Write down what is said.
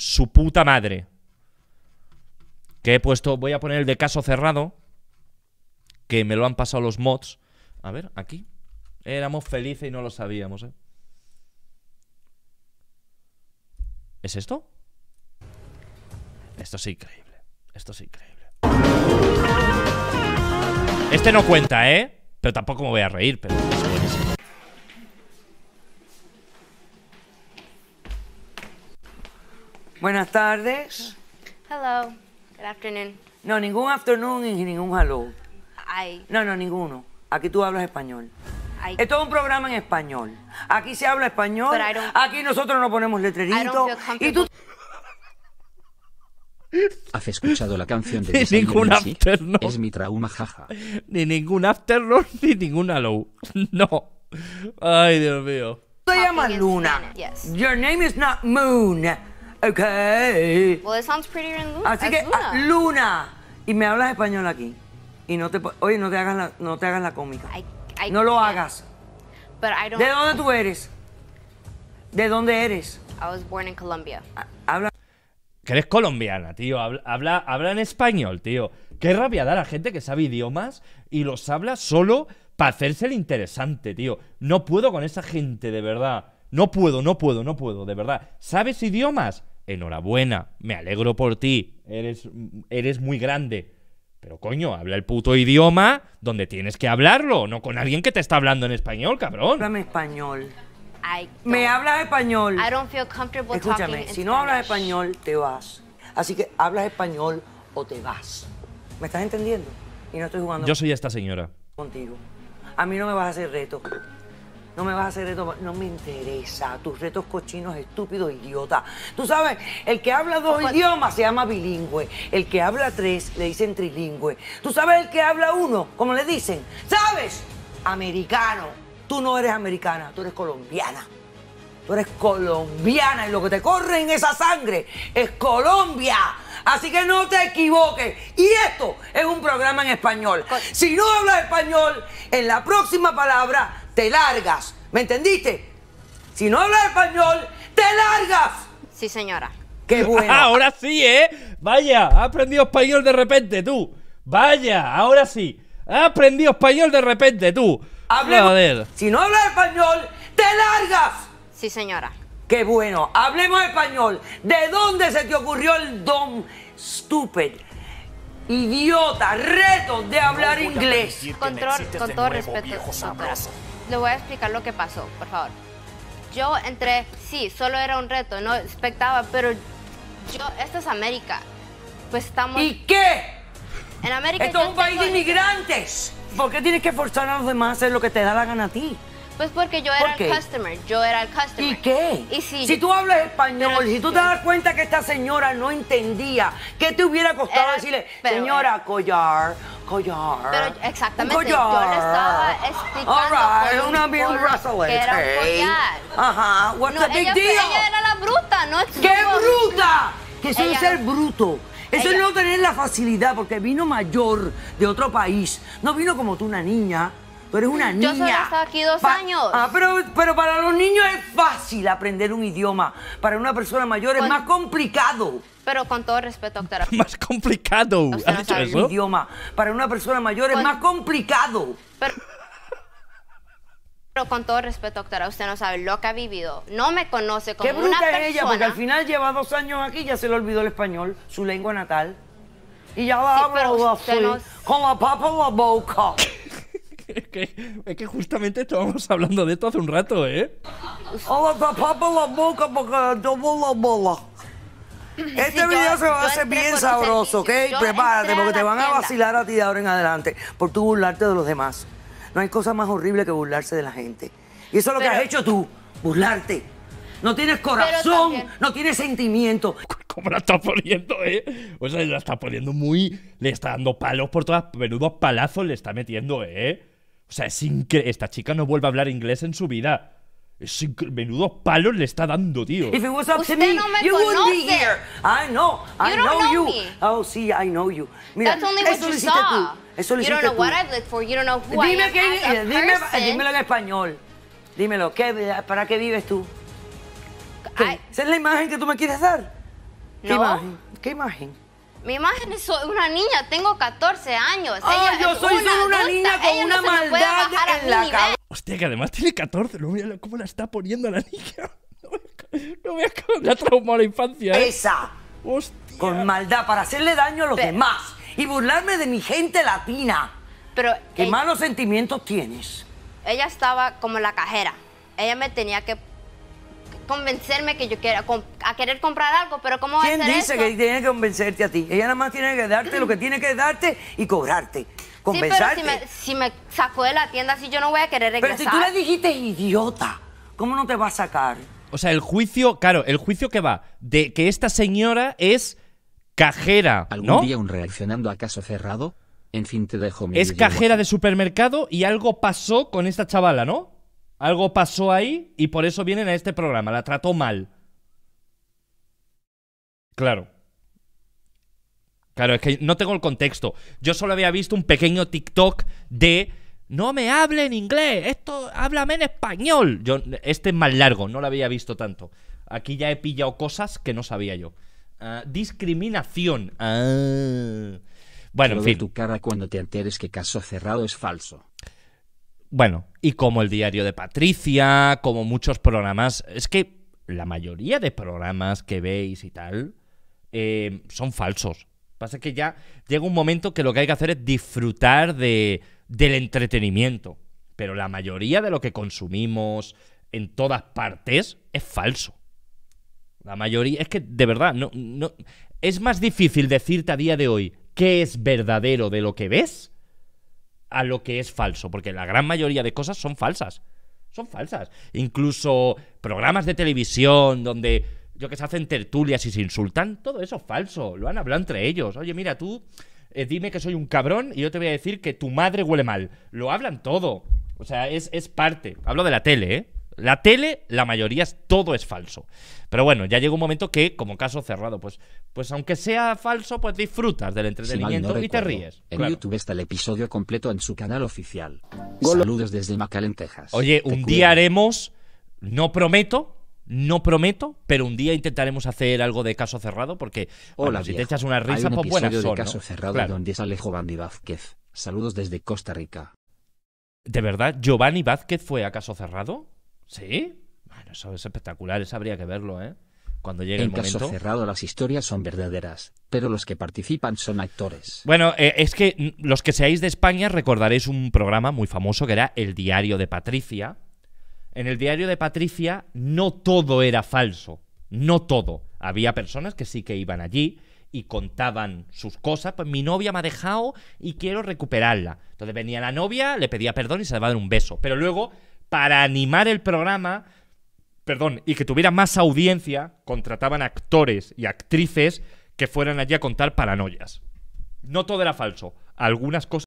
su puta madre. Que he puesto, voy a poner el de caso cerrado, que me lo han pasado los mods. A ver, aquí. Éramos felices y no lo sabíamos, ¿eh? ¿Es esto? Esto es increíble. Esto es increíble. Este no cuenta, ¿eh? Pero tampoco me voy a reír, pero es Buenas tardes. Hello. Good afternoon. No, ningún afternoon y ningún hello. Ay. No, no, ninguno. Aquí tú hablas español. Esto es un programa en español. Aquí se habla español. Aquí nosotros no ponemos letreritos. Y tú... ¿Has escuchado la canción de Ni ningún afternoon. Es mi trauma, jaja. Ni ningún afternoon ni ningún hello. No. Ay, Dios mío. Te llamas Luna. Yes. Your name is not Moon. Okay. Así que, ah, Luna. Y me hablas español aquí. Y no te, oye, no te hagas la, no te hagas la cómica. no lo hagas. ¿De dónde tú eres? ¿De dónde eres? I was born in Colombia. Ah, habla. Que eres colombiana, tío. Habla, habla, en español, tío. Qué rabia da la gente que sabe idiomas y los habla solo para hacerse el interesante, tío. No puedo con esa gente, de verdad. No puedo, no puedo, no puedo, de verdad. ¿Sabes idiomas? enhorabuena, me alegro por ti, eres, eres muy grande. Pero coño, habla el puto idioma donde tienes que hablarlo, no con alguien que te está hablando en español, cabrón. Háblame español. Me hablas español. Escúchame, si no hablas español, te vas. Así que hablas español o te vas. ¿Me estás entendiendo? Y no estoy jugando. Yo soy esta señora. Contigo. A mí no me vas a hacer reto. No me vas a hacer retos... no me interesa. Tus retos cochinos, estúpidos, idiota. Tú sabes, el que habla dos idiomas se llama bilingüe. El que habla tres le dicen trilingüe. Tú sabes el que habla uno, como le dicen. ¿Sabes? Americano. Tú no eres americana, tú eres colombiana. Tú eres colombiana y lo que te corre en esa sangre es Colombia. Así que no te equivoques. Y esto es un programa en español. Si no hablas español, en la próxima palabra te largas. ¿Me entendiste? Si no hablas español, te largas. Sí, señora. Qué bueno. ahora sí, ¿eh? Vaya, ha aprendido español de repente tú. Vaya, ahora sí. Ha aprendido español de repente tú. Si no hablas español, te largas. Sí, señora. Qué bueno. Hablemos español. ¿De dónde se te ocurrió el don stupid? Idiota, reto de hablar inglés. Con, con todo respeto, le voy a explicar lo que pasó, por favor. Yo entré, sí, solo era un reto, no expectaba, pero yo, esto es América. Pues estamos... ¿Y qué? En América... Esto es un país de inmigrantes. ¿Por qué tienes que forzar a los demás a hacer lo que te da la gana a ti? Pues porque yo era el customer, yo era el customer. ¿Y qué? si, tú hablas español, si tú te das cuenta que esta señora no entendía, ¿qué te hubiera costado decirle, señora Collar, pero exactamente, yo le estaba explicando All right, una bien bracelet, era un Ajá, what's no, the big ella, deal? Ella era la bruta, no ¡Qué bruta! Que eso es ser bruto. Eso es no tener la facilidad, porque vino mayor de otro país. No vino como tú, una niña pero es una niña. Yo solo he estado aquí dos años. Ah, pero, pero para los niños es fácil aprender un idioma. Para una persona mayor es más complicado. Pero con todo respeto, doctora. Más complicado. ¿Has dicho eso? Un idioma para una persona mayor es más complicado. Pero... con todo respeto, doctora, usted no sabe lo que ha vivido. No me conoce como una persona. Es ella, porque al final lleva dos años aquí ya se le olvidó el español, su lengua natal. Y ya va sí, habla así, con la papa en la boca es, que, es que justamente estábamos hablando de esto hace un rato, ¿eh? Hola, la boca porque tomo la bola. Este video se va a hacer bien sabroso, ¿ok? Prepárate porque te van a vacilar a ti de ahora en adelante por tú burlarte de los demás. No hay cosa más horrible que burlarse de la gente. Y eso es lo que has hecho tú, burlarte. No tienes corazón, no tienes sentimiento. ¿Cómo la está poniendo, eh? O sea, la está poniendo muy... Le está dando palos por todas... Menudos palazos le está metiendo, eh. O sea, es increíble. Esta chica no vuelve a hablar inglés en su vida. Es Menudo palo le está dando, tío. Si it was up to me, no me you conoce. wouldn't be I know. I know, you. Me. Oh, sí, I know you. Mira, That's only Tú. you don't know what I've lived for. You don't know who dime I am que, as a eh, dime, person. Dímelo en español. Dímelo. ¿qué, ¿Para qué vives tú? ¿Qué? I... ¿Esa es la imagen que tú me quieres dar? ¿Qué imagen? ¿Qué imagen? Mi imagen es una niña, tengo 14 años. yo soy una solo una niña con una maldad en la cabeza. Hostia, que además tiene 14, cómo la está poniendo la niña. No me cómo la trauma la infancia. ¿eh? Esa. Hostia. Con maldad, para hacerle daño a los demás y burlarme de mi gente latina. ¿Qué eh, malos sentimientos tienes? Ella estaba como la cajera. Ella me tenía que convencerme que yo quiera a querer comprar algo, pero ¿cómo va a ¿Quién dice que tiene que convencerte a ti? Ella nada más tiene que darte lo que tiene que darte y cobrarte. compensarte si me, si sacó de la tienda, si yo no voy a querer regresar. Pero si tú le dijiste idiota, ¿cómo no te va a sacar? O sea, el juicio, claro, el juicio que va de que esta señora es cajera, ¿no? ¿Algún día un reaccionando a caso cerrado? En fin, te dejo mi Es cajera de supermercado y algo pasó con esta chavala, ¿no? Algo pasó ahí y por eso vienen a este programa. La trató mal. Claro. Claro, es que no tengo el contexto. Yo solo había visto un pequeño TikTok de no me hable en inglés, esto háblame en español. Yo, este es más largo, no lo había visto tanto. Aquí ya he pillado cosas que no sabía yo. Ah, discriminación. Ah. Bueno, en fin. tu cara cuando te enteres que caso cerrado es falso. Bueno, y como el diario de Patricia, como muchos programas, es que la mayoría de programas que veis y tal eh, son falsos. Pasa que ya llega un momento que lo que hay que hacer es disfrutar del entretenimiento. Pero la mayoría de lo que consumimos en todas partes es falso. La mayoría, es que de verdad, no, no, es más difícil decirte a día de hoy qué es verdadero de lo que ves a lo que es falso, porque la gran mayoría de cosas son falsas. Son falsas. Incluso programas de televisión donde, yo que se hacen tertulias y se insultan, todo eso es falso. Lo han hablado entre ellos. Oye, mira, tú eh, dime que soy un cabrón y yo te voy a decir que tu madre huele mal. Lo hablan todo. O sea, es, es parte. Hablo de la tele, ¿eh? La tele, la mayoría, todo es falso. Pero bueno, ya llega un momento que, como caso cerrado, pues, pues aunque sea falso, pues disfrutas del entretenimiento y te ríes. En YouTube está el episodio completo en su canal oficial. Saludos desde McAllen, Texas. Oye, un día haremos, no prometo, no prometo, pero un día intentaremos hacer algo de caso cerrado porque Hola, si te echas una risa, pues buenas son, de caso cerrado donde Vázquez. Saludos desde Costa Rica. ¿De verdad Giovanni Vázquez fue a caso cerrado? ¿Sí? Bueno, eso es espectacular, eso habría que verlo, ¿eh? Cuando llegue en el momento. caso cerrado las historias son verdaderas, pero los que participan son actores. Bueno, eh, es que los que seáis de España recordaréis un programa muy famoso que era El Diario de Patricia. En el Diario de Patricia no todo era falso, no todo. Había personas que sí que iban allí y contaban sus cosas, pues mi novia me ha dejado y quiero recuperarla. Entonces venía la novia, le pedía perdón y se dar un beso. Pero luego para animar el programa, perdón, y que tuviera más audiencia, contrataban actores y actrices que fueran allí a contar paranoias. No todo era falso, algunas cosas